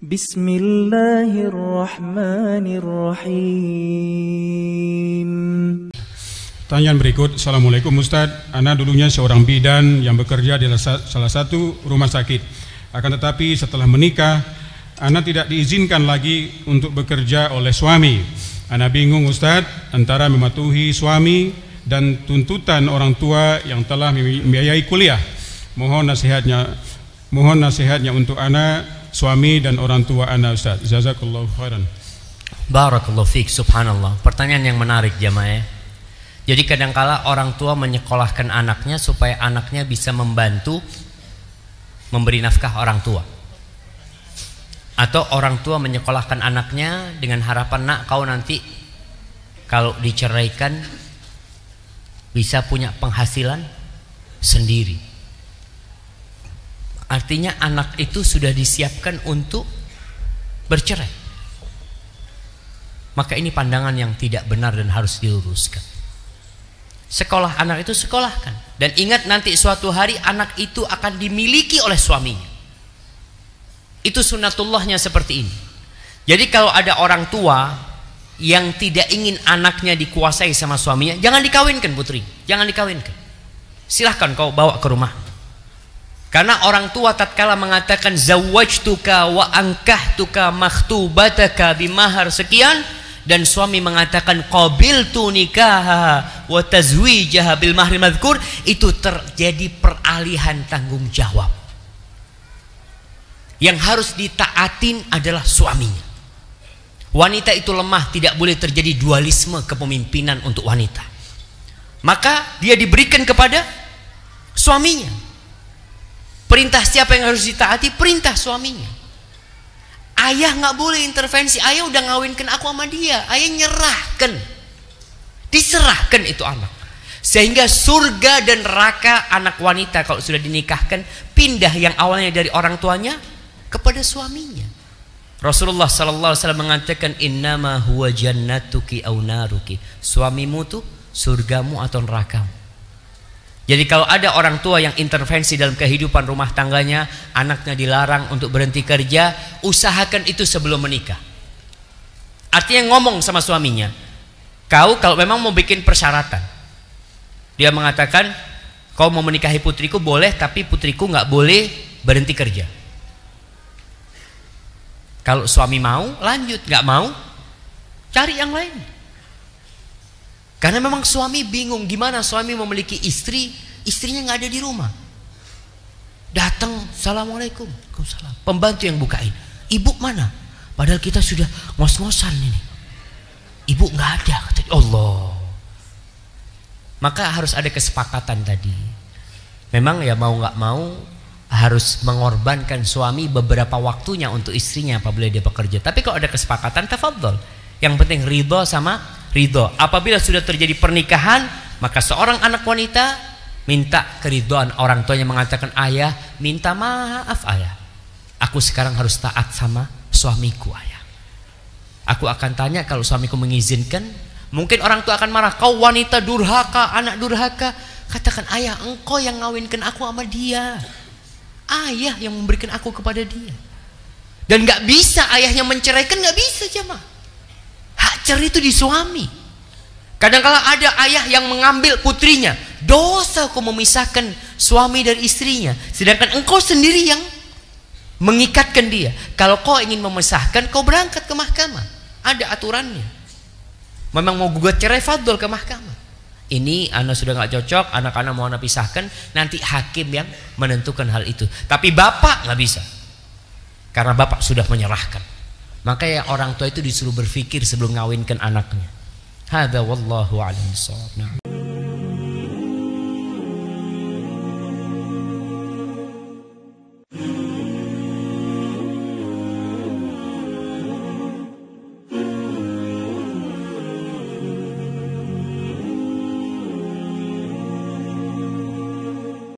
بسم الله الرحمن الرحيم Tanyaan berikut, Assalamualaikum Ustadz Ana dulunya seorang bidan yang bekerja di salah satu rumah sakit Akan tetapi setelah menikah Ana tidak diizinkan lagi untuk bekerja oleh suami Ana bingung Ustadz antara mematuhi suami dan tuntutan orang tua yang telah membiayai kuliah Mohon nasihatnya Mohon nasihatnya untuk anak suami dan orang tua anak Ustaz. Jazakallahu khairan. Barakallahu fiik. Subhanallah. Pertanyaan yang menarik jamaah ya. Jadi kadangkala orang tua menyekolahkan anaknya supaya anaknya bisa membantu memberi nafkah orang tua. Atau orang tua menyekolahkan anaknya dengan harapan nak kau nanti kalau diceraikan bisa punya penghasilan sendiri Artinya anak itu sudah disiapkan untuk bercerai. Maka ini pandangan yang tidak benar dan harus diluruskan. Sekolah anak itu sekolahkan. Dan ingat nanti suatu hari anak itu akan dimiliki oleh suaminya. Itu sunatullahnya seperti ini. Jadi kalau ada orang tua yang tidak ingin anaknya dikuasai sama suaminya, jangan dikawinkan putri, jangan dikawinkan. Silahkan kau bawa ke rumah karena orang tua tatkala mengatakan zawajtuka wa angkahtuka makhtubataka bimahar sekian dan suami mengatakan qabiltu nikaha wa tazwijaha bil mahri madhkur itu terjadi peralihan tanggung jawab. Yang harus ditaatin adalah suaminya. Wanita itu lemah, tidak boleh terjadi dualisme kepemimpinan untuk wanita. Maka dia diberikan kepada suaminya Perintah siapa yang harus ditaati? Perintah suaminya. Ayah nggak boleh intervensi. Ayah udah ngawinkan aku sama dia. Ayah nyerahkan. Diserahkan itu anak. Sehingga surga dan neraka anak wanita kalau sudah dinikahkan pindah yang awalnya dari orang tuanya kepada suaminya. Rasulullah sallallahu alaihi wasallam mengatakan innama huwa jannatuki au naruki. Suamimu tuh surgamu atau nerakamu. Jadi kalau ada orang tua yang intervensi dalam kehidupan rumah tangganya, anaknya dilarang untuk berhenti kerja, usahakan itu sebelum menikah. Artinya ngomong sama suaminya, kau kalau memang mau bikin persyaratan, dia mengatakan, kau mau menikahi putriku boleh, tapi putriku nggak boleh berhenti kerja. Kalau suami mau, lanjut, nggak mau, cari yang lain. Karena memang suami bingung gimana suami memiliki istri, istrinya nggak ada di rumah. Datang, assalamualaikum, salam. Pembantu yang bukain, ibu mana? Padahal kita sudah ngos-ngosan ini. Ibu nggak ada, kata Allah. Maka harus ada kesepakatan tadi. Memang ya mau nggak mau harus mengorbankan suami beberapa waktunya untuk istrinya apabila dia bekerja. Tapi kalau ada kesepakatan, tafadhol. Yang penting ridho sama ridho. Apabila sudah terjadi pernikahan, maka seorang anak wanita minta keridoan orang tuanya mengatakan ayah, minta maaf ayah. Aku sekarang harus taat sama suamiku ayah. Aku akan tanya kalau suamiku mengizinkan, mungkin orang tua akan marah. Kau wanita durhaka, anak durhaka. Katakan ayah, engkau yang ngawinkan aku sama dia. Ayah yang memberikan aku kepada dia. Dan gak bisa ayahnya menceraikan, gak bisa jemaah culture itu di suami. kadang -kadang ada ayah yang mengambil putrinya. Dosa kau memisahkan suami dari istrinya. Sedangkan engkau sendiri yang mengikatkan dia. Kalau kau ingin memisahkan, kau berangkat ke mahkamah. Ada aturannya. Memang mau gugat cerai fadl ke mahkamah. Ini anak sudah nggak cocok, anak-anak mau anak pisahkan, nanti hakim yang menentukan hal itu. Tapi bapak nggak bisa, karena bapak sudah menyerahkan. Maka ya orang tua itu disuruh berpikir sebelum ngawinkan anaknya. Hada wallahu a'lam nah.